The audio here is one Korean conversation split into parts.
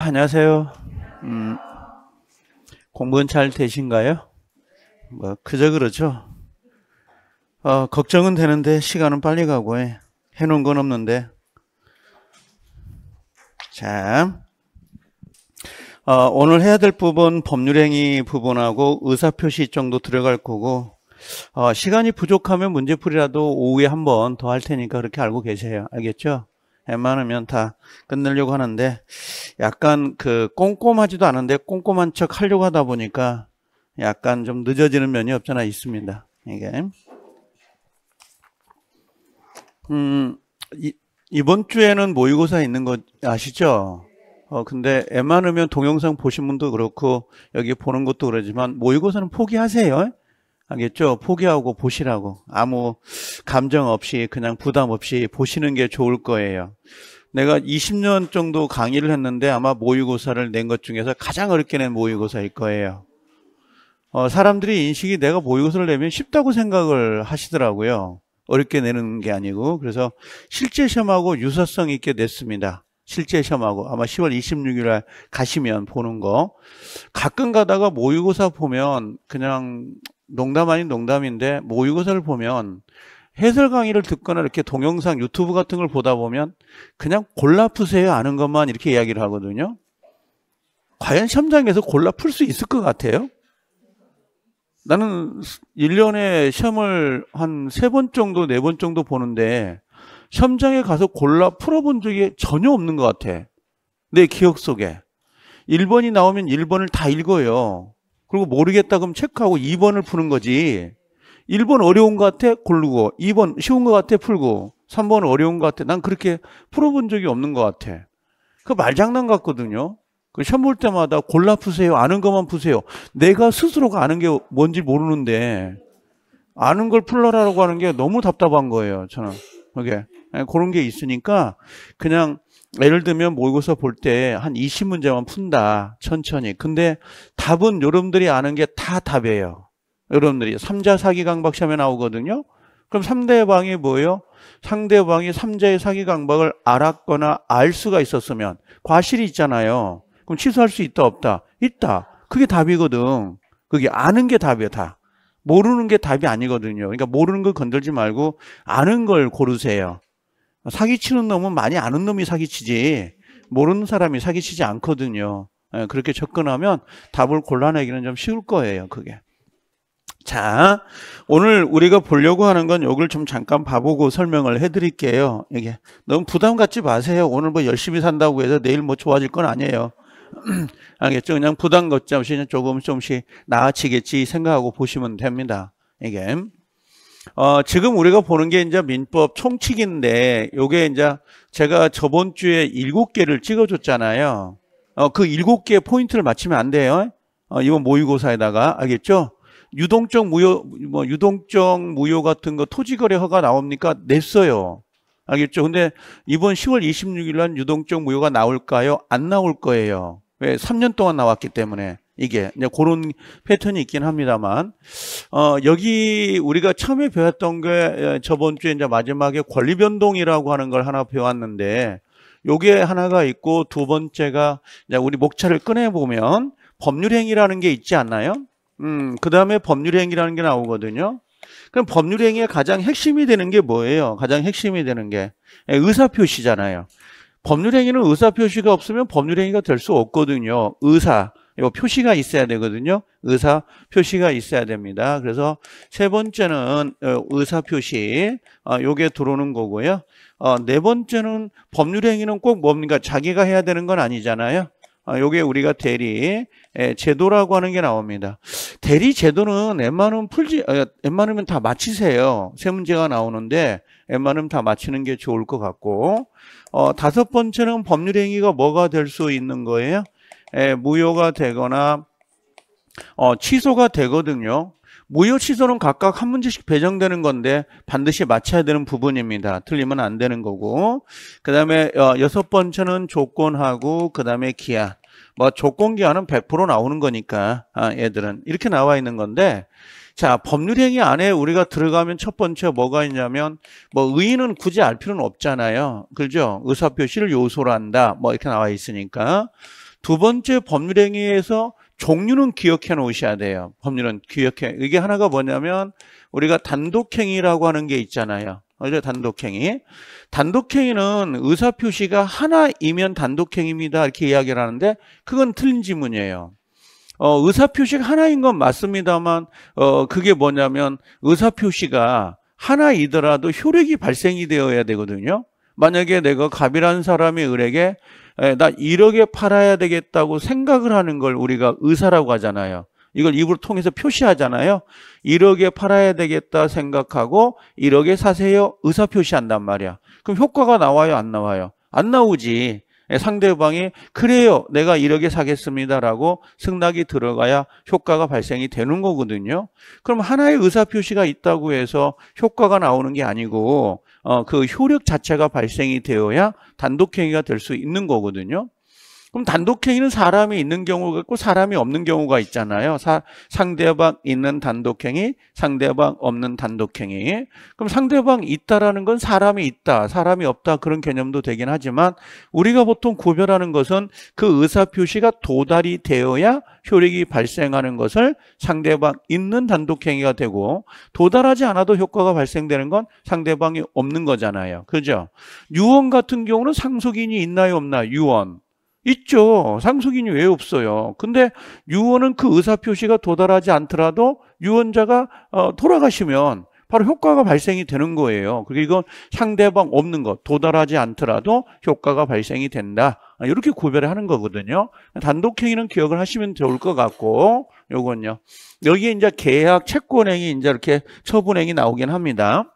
안녕하세요. 음, 공부는 잘 되신가요? 뭐, 그저 그렇죠. 어, 걱정은 되는데 시간은 빨리 가고 해. 해놓은 건 없는데. 자, 어, 오늘 해야 될 부분 법률행위 부분하고 의사표시 정도 들어갈 거고 어, 시간이 부족하면 문제풀이라도 오후에 한 번 더 할 테니까 그렇게 알고 계세요. 알겠죠? 웬만하면 예, 다 끝내려고 하는데 약간 그 꼼꼼하지도 않은데 꼼꼼한 척 하려고 하다 보니까 약간 좀 늦어지는 면이 없잖아 있습니다. 이게 음 이, 이번 주에는 모의고사 있는 거 아시죠? 어 근데 웬만하면 동영상 보신 분도 그렇고 여기 보는 것도 그러지만 모의고사는 포기하세요. 알겠죠? 포기하고 보시라고. 아무 감정 없이 그냥 부담 없이 보시는 게 좋을 거예요. 내가 20년 정도 강의를 했는데 아마 모의고사를 낸 것 중에서 가장 어렵게 낸 모의고사일 거예요. 어, 사람들이 인식이 내가 모의고사를 내면 쉽다고 생각을 하시더라고요. 어렵게 내는 게 아니고 그래서 실제 시험하고 유사성 있게 냈습니다. 실제 시험하고 아마 10월 26일 날 가시면 보는 거 가끔 가다가 모의고사 보면 그냥 농담 아닌 농담인데 모의고사를 보면 해설 강의를 듣거나 이렇게 동영상 유튜브 같은 걸 보다 보면 그냥 골라 푸세요 아는 것만 이렇게 이야기를 하거든요. 과연 시험장에서 골라 풀 수 있을 것 같아요? 나는 1년에 시험을 한 세 번 정도, 네 번 정도 보는데 시험장에 가서 골라 풀어본 적이 전혀 없는 것 같아. 내 기억 속에. 1번이 나오면 1번을 다 읽어요. 그리고 모르겠다 그럼 체크하고 2번을 푸는 거지 1번 어려운 것 같아 고르고 2번 쉬운 것 같아 풀고 3번 어려운 것 같아 난 그렇게 풀어본 적이 없는 것 같아 그 말장난 같거든요 그 시험 볼 때마다 골라 푸세요 아는 것만 푸세요 내가 스스로가 아는 게 뭔지 모르는데 아는 걸 풀러라라고 하는 게 너무 답답한 거예요 저는 그게 예, 그런 게 있으니까 그냥 예를 들면 모의고사 볼 때 한 20문제만 푼다. 천천히. 근데 답은 여러분들이 아는 게 다 답이에요. 여러분들이 3자 사기 강박 시험에 나오거든요. 그럼 상대방이 뭐예요? 상대방이 3자의 사기 강박을 알았거나 알 수가 있었으면 과실이 있잖아요. 그럼 취소할 수 있다 없다? 있다. 그게 답이거든. 그게 아는 게답이에 다. 모르는 게 답이 아니거든요. 그러니까 모르는 걸 건들지 말고 아는 걸 고르세요. 사기치는 놈은 많이 아는 놈이 사기치지 모르는 사람이 사기치지 않거든요. 예, 그렇게 접근하면 답을 골라내기는 좀 쉬울 거예요. 그게. 자, 오늘 우리가 보려고 하는 건 이걸 좀 잠깐 봐보고 설명을 해드릴게요. 이게 너무 부담 갖지 마세요. 오늘 뭐 열심히 산다고 해서 내일 뭐 좋아질 건 아니에요. 알겠죠? 그냥 부담 걷지 없이 조금 조금씩 나아지겠지 생각하고 보시면 됩니다. 이게. 어, 지금 우리가 보는 게 이제 민법 총칙인데 요게 이제 제가 저번 주에 일곱 개를 찍어줬잖아요. 어, 그 일곱 개 포인트를 맞추면 안 돼요. 어, 이번 모의고사에다가 알겠죠? 유동적 무효 뭐 유동적 무효 같은 거 토지거래 허가 나옵니까? 냈어요. 알겠죠? 근데 이번 10월 26일 날 유동적 무효가 나올까요? 안 나올 거예요. 왜? 3년 동안 나왔기 때문에. 이게 이제 그런 패턴이 있긴 합니다만 어 여기 우리가 처음에 배웠던 게 저번 주에 이제 마지막에 권리 변동이라고 하는 걸 하나 배웠는데 요게 하나가 있고 두 번째가 우리 목차를 꺼내 보면 법률행위라는 게 있지 않나요? 음, 그다음에 법률행위라는 게 나오거든요. 그럼 법률행위의 가장 핵심이 되는 게 뭐예요? 가장 핵심이 되는 게 예, 의사표시잖아요. 법률행위는 의사표시가 없으면 법률행위가 될 수 없거든요. 의사 이거 표시가 있어야 되거든요. 의사 표시가 있어야 됩니다. 그래서 세 번째는 어, 의사 표시 어, 요게 들어오는 거고요. 어, 네 번째는 법률 행위는 꼭 뭡니까? 자기가 해야 되는 건 아니잖아요. 요게 우리가 대리 예, 제도라고 하는 게 나옵니다. 대리 제도는 웬만하면 풀지 웬만하면 다 마치세요. 세 문제가 나오는데 웬만하면 다 마치는 게 좋을 것 같고 어, 다섯 번째는 법률 행위가 뭐가 될 수 있는 거예요? 에, 예, 무효가 되거나 어, 취소가 되거든요. 무효 취소는 각각 한 문제씩 배정되는 건데 반드시 맞춰야 되는 부분입니다. 틀리면 안 되는 거고. 그 다음에 어, 여섯 번째는 조건하고 그 다음에 기한. 뭐 조건 기한은 100% 나오는 거니까 아, 얘들은 이렇게 나와 있는 건데 자 법률행위 안에 우리가 들어가면 첫 번째 뭐가 있냐면 뭐 의인은 굳이 알 필요는 없잖아요. 그죠? 의사표시를 요소로 한다. 뭐 이렇게 나와 있으니까. 두 번째 법률행위에서 종류는 기억해 놓으셔야 돼요. 법률은 기억해. 이게 하나가 뭐냐면 우리가 단독행위라고 하는 게 있잖아요. 어제 단독행위. 단독행위는 의사표시가 하나이면 단독행위입니다. 이렇게 이야기를 하는데 그건 틀린 지문이에요. 어, 의사표시가 하나인 건 맞습니다만 어, 그게 뭐냐면 의사표시가 하나이더라도 효력이 발생이 되어야 되거든요. 만약에 내가 갑이라는 사람이 을에게 나 1억에 팔아야 되겠다고 생각을 하는 걸 우리가 의사라고 하잖아요. 이걸 입으로 통해서 표시하잖아요. 1억에 팔아야 되겠다 생각하고 1억에 사세요 의사 표시한단 말이야. 그럼 효과가 나와요 안 나와요? 안 나오지. 예, 상대방이 그래요 내가 1억에 사겠습니다라고 승낙이 들어가야 효과가 발생이 되는 거거든요. 그럼 하나의 의사표시가 있다고 해서 효과가 나오는 게 아니고 어, 그 효력 자체가 발생이 되어야 단독행위가 될 수 있는 거거든요. 그럼 단독행위는 사람이 있는 경우가 있고 사람이 없는 경우가 있잖아요. 사, 상대방 있는 단독행위, 상대방 없는 단독행위. 그럼 상대방 있다라는 건 사람이 있다, 사람이 없다 그런 개념도 되긴 하지만 우리가 보통 구별하는 것은 그 의사표시가 도달이 되어야 효력이 발생하는 것을 상대방 있는 단독행위가 되고 도달하지 않아도 효과가 발생되는 건 상대방이 없는 거잖아요. 그죠? 유언 같은 경우는 상속인이 있나요 없나? 유언. 있죠. 상속인이 왜 없어요? 근데 유언은 그 의사표시가 도달하지 않더라도 유언자가 어, 돌아가시면 바로 효과가 발생이 되는 거예요. 그리고 이건 상대방 없는 것, 도달하지 않더라도 효과가 발생이 된다. 아, 이렇게 구별을 하는 거거든요. 단독행위는 기억을 하시면 좋을 것 같고, 요건요. 여기에 이제 계약, 채권행위, 이제 이렇게 처분행위 나오긴 합니다.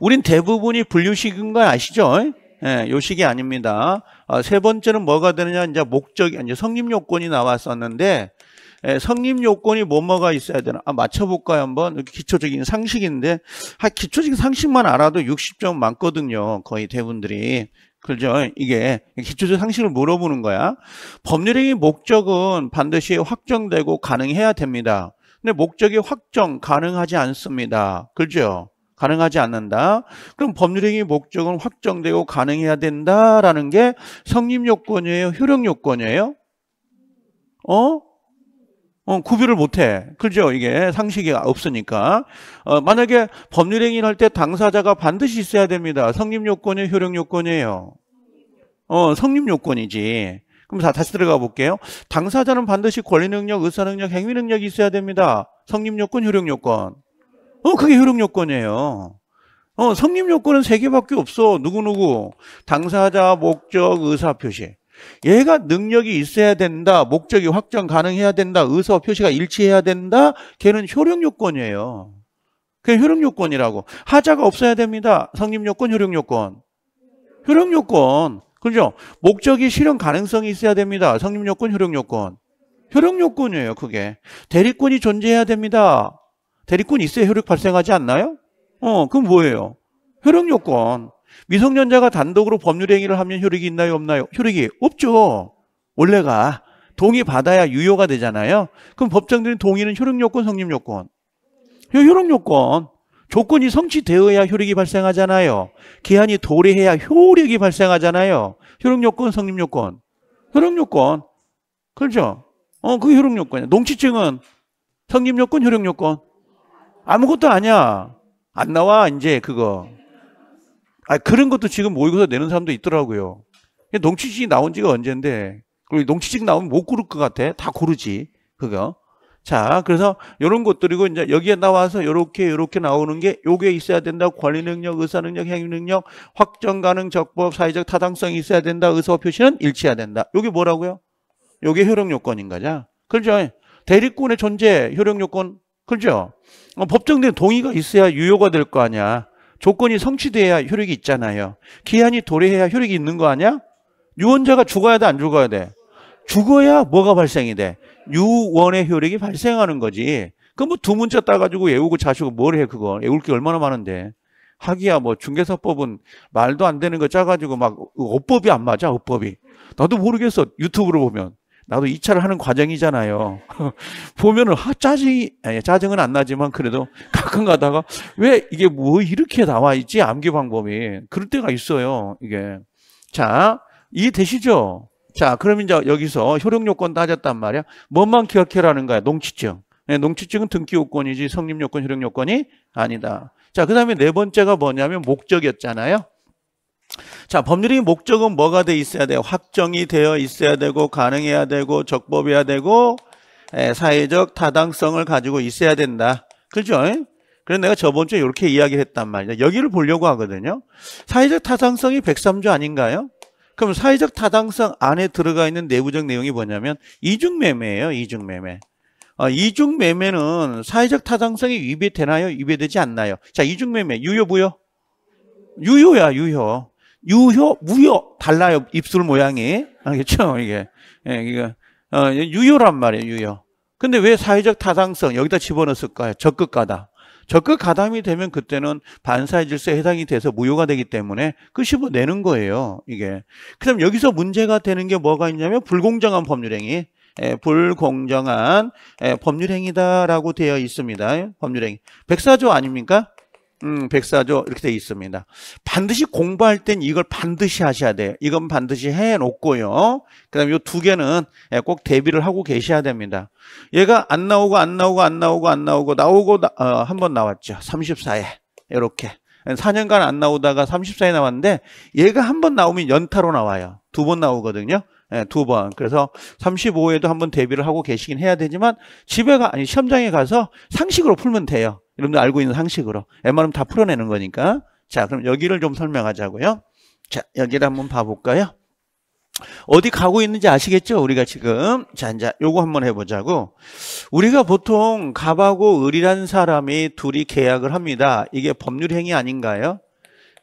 우린 대부분이 분류식인 거 아시죠? 예, 요식이 아닙니다. 아, 세 번째는 뭐가 되느냐? 이제 목적, 이제 성립 요건이 나왔었는데, 예, 성립 요건이 뭐뭐가 있어야 되나? 아, 맞춰볼까요? 한번 기초적인 상식인데, 아, 기초적인 상식만 알아도 60점 많거든요. 거의 대부분들이. 그죠? 이게 기초적 상식을 물어보는 거야. 법률행위 목적은 반드시 확정되고 가능해야 됩니다. 근데 목적이 확정 가능하지 않습니다. 그죠? 가능하지 않는다. 그럼 법률행위 목적은 확정되고 가능해야 된다라는 게 성립 요건이에요? 효력 요건이에요? 어? 어, 구별을 못해. 그죠? 이게 상식이 없으니까. 어, 만약에 법률행위를 할 때 당사자가 반드시 있어야 됩니다. 성립 요건이 에요 효력 요건이에요? 어, 성립 요건이지. 그럼 다, 다시 들어가 볼게요. 당사자는 반드시 권리 능력, 의사 능력, 행위 능력이 있어야 됩니다. 성립 요건, 효력 요건. 어, 그게 효력 요건이에요. 어, 성립 요건은 세 개밖에 없어. 누구누구. 당사자, 목적, 의사 표시. 얘가 능력이 있어야 된다. 목적이 확정 가능해야 된다. 의사 표시가 일치해야 된다. 걔는 효력 요건이에요. 그게 효력 요건이라고. 하자가 없어야 됩니다. 성립 요건, 효력 요건. 효력 요건. 그죠? 목적이 실현 가능성이 있어야 됩니다. 성립 요건, 효력 요건. 효력 요건이에요, 그게. 대리권이 존재해야 됩니다. 대리권 있어야 효력 발생하지 않나요? 어, 그럼 뭐예요? 효력 요건. 미성년자가 단독으로 법률 행위를 하면 효력이 있나요, 없나요? 효력이 없죠. 원래가 동의 받아야 유효가 되잖아요. 그럼 법정들인 동의는 효력 요건, 성립 요건. 효력 요건. 조건이 성취되어야 효력이 발생하잖아요. 기한이 도래해야 효력이 발생하잖아요. 효력 요건, 성립 요건. 효력 요건. 그렇죠? 어, 그게 효력 요건이야. 농취증은 성립 요건, 효력 요건. 아무것도 아니야. 안 나와, 이제 그거. 아, 그런 것도 지금 모의고사 내는 사람도 있더라고요. 농취직 나온 지가 언젠데, 그리고 농취직 나오면 못 고를 것 같아. 다 고르지, 그거. 자, 그래서 이런 것들이고, 이제 여기에 나와서 이렇게, 이렇게 나오는 게 요게 있어야 된다. 관리 능력, 의사 능력, 행위 능력, 확정 가능 적법, 사회적 타당성이 있어야 된다. 의사와 표시는 일치해야 된다. 요게 뭐라고요? 요게 효력 요건인 거죠. 그렇죠. 대리권의 존재, 효력 요건 그죠? 어, 법정된 동의가 있어야 유효가 될 거 아니야. 조건이 성취돼야 효력이 있잖아요. 기한이 도래해야 효력이 있는 거 아니야? 유언자가 죽어야 돼, 안 죽어야 돼? 죽어야 뭐가 발생이 돼? 유언의 효력이 발생하는 거지. 그럼 뭐 두 문자 따가지고 외우고 자시고 뭘 해, 그거. 외울 게 얼마나 많은데. 하기야, 뭐, 중개사법은 말도 안 되는 거 짜가지고 막, 그 어법이 안 맞아, 어법이. 나도 모르겠어, 유튜브로 보면. 나도 이차를 하는 과정이잖아요. 보면은 하, 짜증이 아니, 예, 짜증은 안 나지만 그래도 가끔 가다가 왜 이게 뭐 이렇게 나와 있지 암기 방법이 그럴 때가 있어요. 이게 자 이해되시죠? 자 그럼 이제 여기서 효력 요건 따졌단 말이야. 뭔만 기억해라는 거야. 농취증. 네, 농취증은 등기 요건이지 성립 요건, 효력 요건이 아니다. 자, 그 다음에 네 번째가 뭐냐면 목적이었잖아요. 자, 법률의 목적은 뭐가 돼 있어야 돼요? 확정이 되어 있어야 되고 가능해야 되고 적법해야 되고 에, 예, 사회적 타당성을 가지고 있어야 된다. 그죠? 그래서 내가 저번 주에 이렇게 이야기를 했단 말이야 여기를 보려고 하거든요. 사회적 타당성이 103조 아닌가요? 그럼 사회적 타당성 안에 들어가 있는 내부적 내용이 뭐냐면 이중매매예요. 이중매매. 어, 이중매매는 사회적 타당성이 위배되나요? 위배되지 않나요? 자, 이중매매 유효 부여 유효야 유효. 유효, 무효 달라요. 입술 모양이 알겠죠? 아, 이게 예, 이거 어, 유효란 말이에요. 유효. 근데 왜 사회적 타당성 여기다 집어넣었을까요? 적극 가담. 적극 가담이 되면 그때는 반사의 질서에 해당이 돼서 무효가 되기 때문에 끄집어 뭐 내는 거예요. 이게. 그럼 여기서 문제가 되는 게 뭐가 있냐면 불공정한 법률행위. 에, 예, 불공정한 에, 예, 법률행위다라고 되어 있습니다. 법률행위. 백사조 아닙니까? 음, 백사조 이렇게 돼 있습니다. 반드시 공부할 땐 이걸 반드시 하셔야 돼요. 이건 반드시 해놓고요. 그 다음에 이 두 개는 예, 꼭 대비를 하고 계셔야 됩니다. 얘가 안 나오고 안 나오고 안 나오고 안 나오고 나오고 어, 한번 나왔죠. 34에 이렇게 4년간 안 나오다가 34에 나왔는데 얘가 한 번 나오면 연타로 나와요. 두 번 나오거든요. 예, 두 번. 그래서 35회도 한번 대비를 하고 계시긴 해야 되지만 집에 가 아니 시험장에 가서 상식으로 풀면 돼요. 여러분들 알고 있는 상식으로 웬만하면 다 풀어내는 거니까 자 그럼 여기를 좀 설명하자고요 자 여기를 한번 봐볼까요 어디 가고 있는지 아시겠죠 우리가 지금 자 이제 요거 한번 해보자고 우리가 보통 갑하고 을이라는 사람이 둘이 계약을 합니다 이게 법률 행위 아닌가요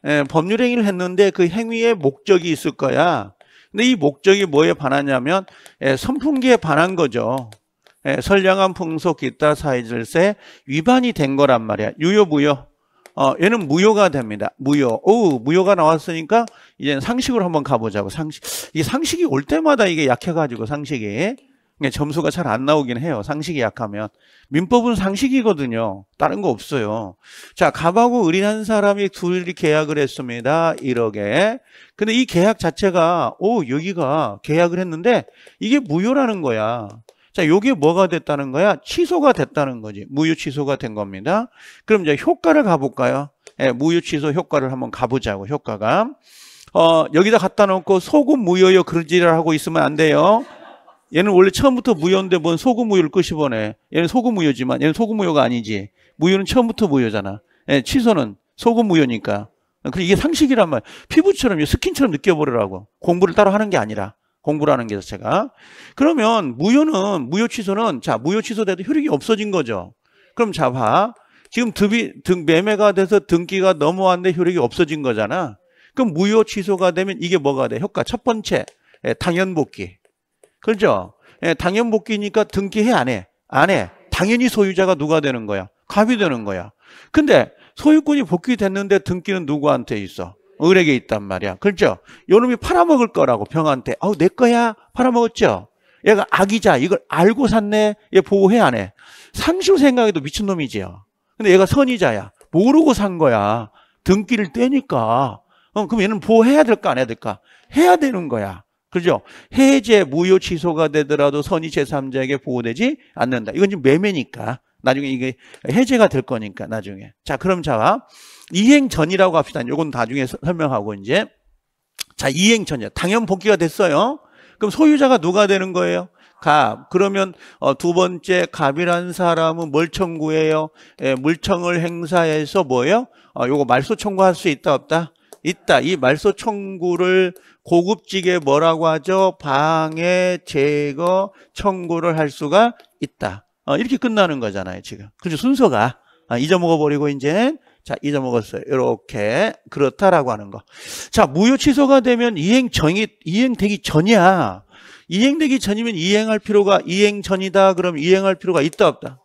예, 법률 행위를 했는데 그 행위의 목적이 있을 거야 근데 이 목적이 뭐에 반하냐면 예, 선풍기에 반한 거죠 예, 선량한 풍속 기타 사이질세 위반이 된 거란 말이야. 유효 무효. 어, 얘는 무효가 됩니다. 무효. 오, 무효가 나왔으니까 이제 상식으로 한번 가보자고. 상식. 이 상식이 올 때마다 이게 약해가지고 상식이. 점수가 잘 안 나오긴 해요. 상식이 약하면. 민법은 상식이거든요. 다른 거 없어요. 자, 갑하고 을이한 사람이 둘이 계약을 했습니다. 1억에. 근데 이 계약 자체가, 오, 여기가 계약을 했는데 이게 무효라는 거야. 자, 요게 뭐가 됐다는 거야? 취소가 됐다는 거지. 무효 취소가 된 겁니다. 그럼 이제 효과를 가볼까요? 예, 무효 취소 효과를 한번 가보자고, 효과가. 어, 여기다 갖다 놓고 소금 무효요 그러지를 하고 있으면 안 돼요. 얘는 원래 처음부터 무효인데 뭔 소금 무효를 끄집어내. 얘는 소금 무효지만 얘는 소금 무효가 아니지. 무효는 처음부터 무효잖아. 예, 취소는 소금 무효니까. 그리고 이게 상식이란 말이야. 피부처럼, 스킨처럼 느껴버리라고. 공부를 따로 하는 게 아니라. 공부라는 게 자체가. 그러면 무효는 무효 취소는 자 무효 취소돼도 효력이 없어진 거죠. 그럼 자 봐. 지금 득이 등 매매가 돼서 등기가 넘어왔는데 효력이 없어진 거잖아. 그럼 무효 취소가 되면 이게 뭐가 돼? 효과 첫 번째 예, 당연 복귀. 그렇죠? 예, 당연 복귀니까 등기해 안 해? 안 해. 당연히 소유자가 누가 되는 거야? 갑이 되는 거야. 근데 소유권이 복귀됐는데 등기는 누구한테 있어? 을에게 있단 말이야. 그렇죠? 요놈이 팔아먹을 거라고 병한테. 아우, 내 거야? 팔아먹었죠? 얘가 악이자. 이걸 알고 샀네? 얘 보호해, 안 해? 상식으로 생각해도 미친놈이지요. 근데 얘가 선의자야. 모르고 산 거야. 등기를 떼니까. 어, 그럼 얘는 보호해야 될까, 안 해야 될까? 해야 되는 거야. 그죠? 해제, 무효, 취소가 되더라도 선의 제3자에게 보호되지 않는다. 이건 지금 매매니까. 나중에 이게 해제가 될 거니까 나중에. 자, 그럼 자 이행 전이라고 합시다. 요건 나중에 설명하고 이제 자, 이행 전이야. 당연 복귀가 됐어요. 그럼 소유자가 누가 되는 거예요? 갑. 그러면 어, 두 번째 갑이란 사람은 뭘 청구해요? 예, 물청을 행사해서 뭐예요? 어, 요거 말소 청구할 수 있다 없다? 있다. 이 말소 청구를 고급지게 뭐라고 하죠? 방해 제거 청구를 할 수가 있다. 어, 이렇게 끝나는 거잖아요, 지금. 그죠? 순서가. 아, 잊어먹어버리고, 이제. 자, 잊어먹었어요. 이렇게. 그렇다라고 하는 거. 자, 무효 취소가 되면 이행 전이, 이행되기 전이야. 이행되기 전이면 이행할 필요가, 이행 전이다. 그럼 이행할 필요가 있다, 없다.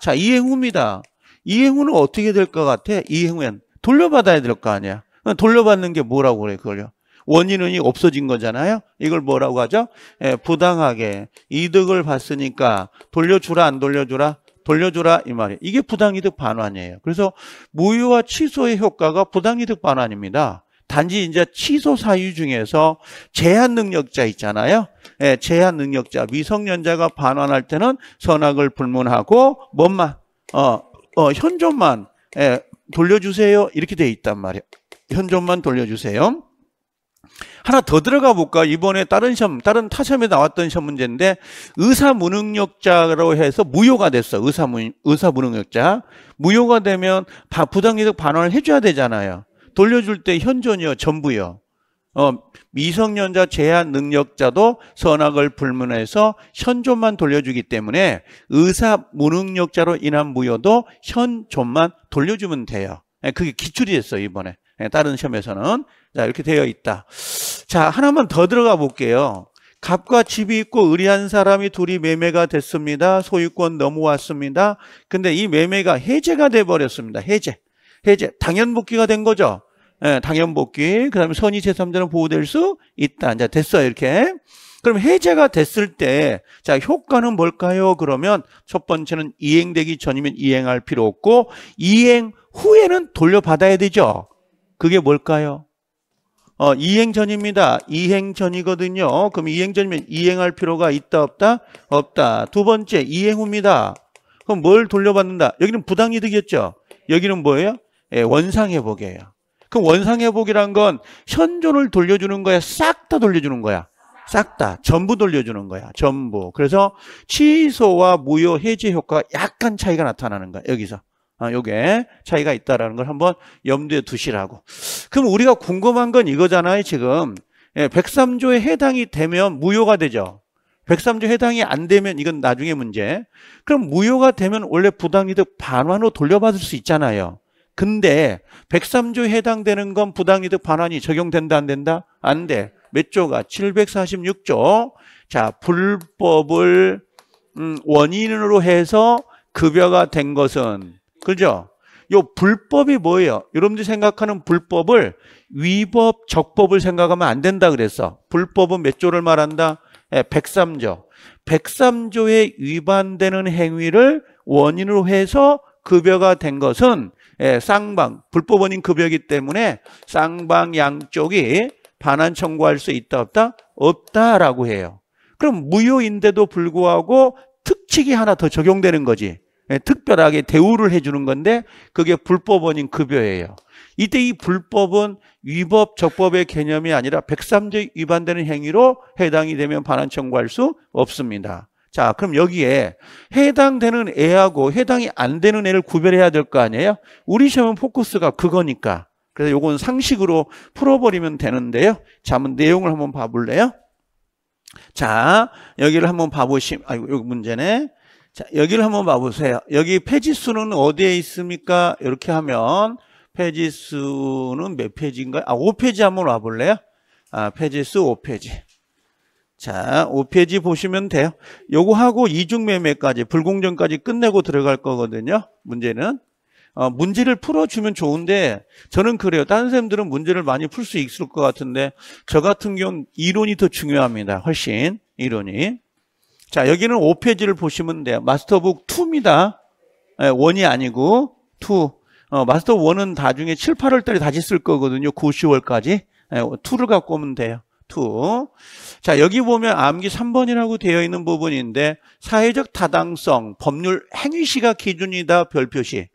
자, 이행 후입니다. 이행 후는 어떻게 될 것 같아? 이행 후엔 돌려받아야 될 거 아니야. 돌려받는 게 뭐라고 그래, 그걸요? 원인은 없어진 거잖아요. 이걸 뭐라고 하죠? 예, 부당하게 이득을 봤으니까 돌려주라 안 돌려주라 돌려주라이 말이에요. 이게 부당이득 반환이에요. 그래서 무효와 취소의 효과가 부당이득 반환입니다. 단지 이제 취소 사유 중에서 제한 능력자 있잖아요. 예, 제한 능력자 미성년자가 반환할 때는 선악을 불문하고 뭔만 어, 어 현존만 예, 돌려주세요 이렇게 돼 있단 말이에요. 현존만 돌려주세요. 하나 더 들어가 볼까? 이번에 다른 시험, 다른 타시험에 나왔던 시험 문제인데 의사 무능력자로 해서 무효가 됐어. 의사 무 의사 무능력자 무효가 되면 부당이득 반환을 해줘야 되잖아요. 돌려줄 때 현존이요, 전부요. 어, 미성년자 제한 능력자도 선악을 불문해서 현존만 돌려주기 때문에 의사 무능력자로 인한 무효도 현존만 돌려주면 돼요. 예, 그게 기출이 됐어요, 이번에. 예, 다른 시험에서는 자 이렇게 되어 있다. 자 하나만 더 들어가 볼게요. 갑과 집이 있고 의리한 사람이 둘이 매매가 됐습니다. 소유권 넘어왔습니다. 근데 이 매매가 해제가 돼 버렸습니다. 해제. 해제. 당연복귀가 된 거죠. 예, 당연복귀. 그다음에 선의 제3자는 보호될 수 있다. 이제 됐어 이렇게. 그럼 해제가 됐을 때 자, 효과는 뭘까요? 그러면 첫 번째는 이행되기 전이면 이행할 필요 없고 이행 후에는 돌려받아야 되죠. 그게 뭘까요? 어, 이행전입니다. 이행전이거든요. 그럼 이행전이면 이행할 필요가 있다 없다? 없다. 두 번째 이행 후입니다. 그럼 뭘 돌려받는다? 여기는 부당이득이었죠. 여기는 뭐예요? 예, 원상회복이에요. 그럼 원상회복이란 건 현존을 돌려주는 거야? 싹 다 돌려주는 거야? 싹 다. 전부 돌려주는 거야. 전부. 그래서 취소와 무효 해제 효과가 약간 차이가 나타나는 거야. 여기서. 아, 요게 차이가 있다라는 걸 한번 염두에 두시라고. 그럼 우리가 궁금한 건 이거잖아요, 지금. 예, 103조에 해당이 되면 무효가 되죠. 103조 해당이 안 되면 이건 나중에 문제. 그럼 무효가 되면 원래 부당이득 반환으로 돌려받을 수 있잖아요. 근데 103조에 해당되는 건 부당이득 반환이 적용된다 안 된다? 안 돼. 몇 조가? 746조. 자, 불법을 음, 원인으로 해서 급여가 된 것은 그죠? 요 불법이 뭐예요? 여러분들이 생각하는 불법을 위법, 적법을 생각하면 안 된다 그랬어. 불법은 몇 조를 말한다? 네, 103조. 103조에 위반되는 행위를 원인으로 해서 급여가 된 것은 예, 쌍방, 불법원인 급여이기 때문에 쌍방 양쪽이 반환 청구할 수 있다 없다? 없다라고 해요. 그럼 무효인데도 불구하고 특칙이 하나 더 적용되는 거지. 예, 특별하게 대우를 해주는 건데 그게 불법 원인 급여예요. 이때 이 불법은 위법, 적법의 개념이 아니라 103조에 위반되는 행위로 해당이 되면 반환 청구할 수 없습니다. 자, 그럼 여기에 해당되는 애하고 해당이 안 되는 애를 구별해야 될 거 아니에요? 우리 시험은 포커스가 그거니까. 그래서 요건 상식으로 풀어버리면 되는데요. 자, 한번 내용을 한번 봐볼래요? 자, 여기를 한번 봐보시, 면 아이고, 여기 문제네. 자, 여기를 한번 봐보세요. 여기 페이지 수는 어디에 있습니까? 이렇게 하면 페이지 수는 몇 페이지인가요? 아, 5페이지 한번 와볼래요? 아, 페이지 수 5페이지. 자, 5페이지 보시면 돼요. 요거하고 이중매매까지, 불공정까지 끝내고 들어갈 거거든요. 문제는. 어, 문제를 풀어주면 좋은데 저는 그래요. 다른 선생님들은 문제를 많이 풀 수 있을 것 같은데 저 같은 경우는 이론이 더 중요합니다. 훨씬 이론이. 자, 여기는 5페이지를 보시면 돼요. 마스터북 2입니다. 네, 1이 아니고 2. 어, 마스터 1은 나중에 7, 8월 달에 다시 쓸 거거든요. 9, 10월까지. 네, 예, 2를 갖고 오면 돼요. 2. 자, 여기 보면 암기 3번이라고 되어 있는 부분인데 사회적 타당성, 법률 행위시가 기준이다 별표시.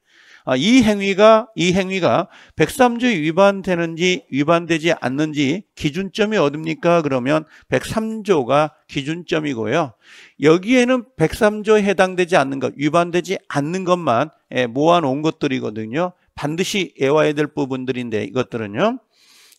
아, 이 행위가 이 행위가 103조에 위반되는지 위반되지 않는지 기준점이 어딥니까? 그러면 103조가 기준점이고요. 여기에는 103조에 해당되지 않는 것, 위반되지 않는 것만 예, 모아놓은 것들이거든요. 반드시 애와야 될 부분들인데 이것들은요.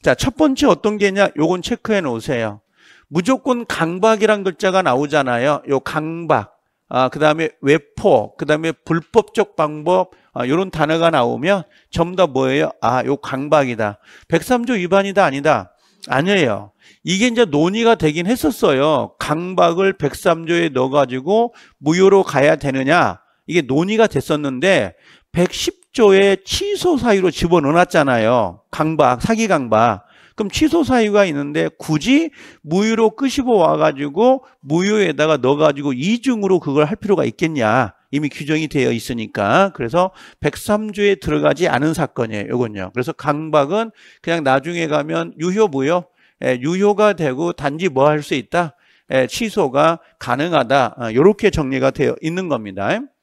자, 첫 번째 어떤 게냐? 요건 체크해 놓으세요. 무조건 강박이란 글자가 나오잖아요. 요 강박. 아, 그 다음에 외포, 그 다음에 불법적 방법, 아, 요런 단어가 나오면 전부 다 뭐예요? 아, 요 강박이다. 103조 위반이다, 아니다. 아니에요. 이게 이제 논의가 되긴 했었어요. 강박을 103조에 넣어가지고 무효로 가야 되느냐. 이게 논의가 됐었는데, 110조의 취소 사유로 집어넣어놨잖아요. 강박, 사기 강박. 그럼 취소 사유가 있는데 굳이 무유로 끄시고 와가지고 무유에다가 넣어가지고 이중으로 그걸 할 필요가 있겠냐. 이미 규정이 되어 있으니까 그래서 103조에 들어가지 않은 사건이에요. 요건요. 그래서 강박은 그냥 나중에 가면 유효 무효 예, 유효가 되고 단지 뭐 할 수 있다. 예, 취소가 가능하다. 이렇게 어, 정리가 되어 있는 겁니다.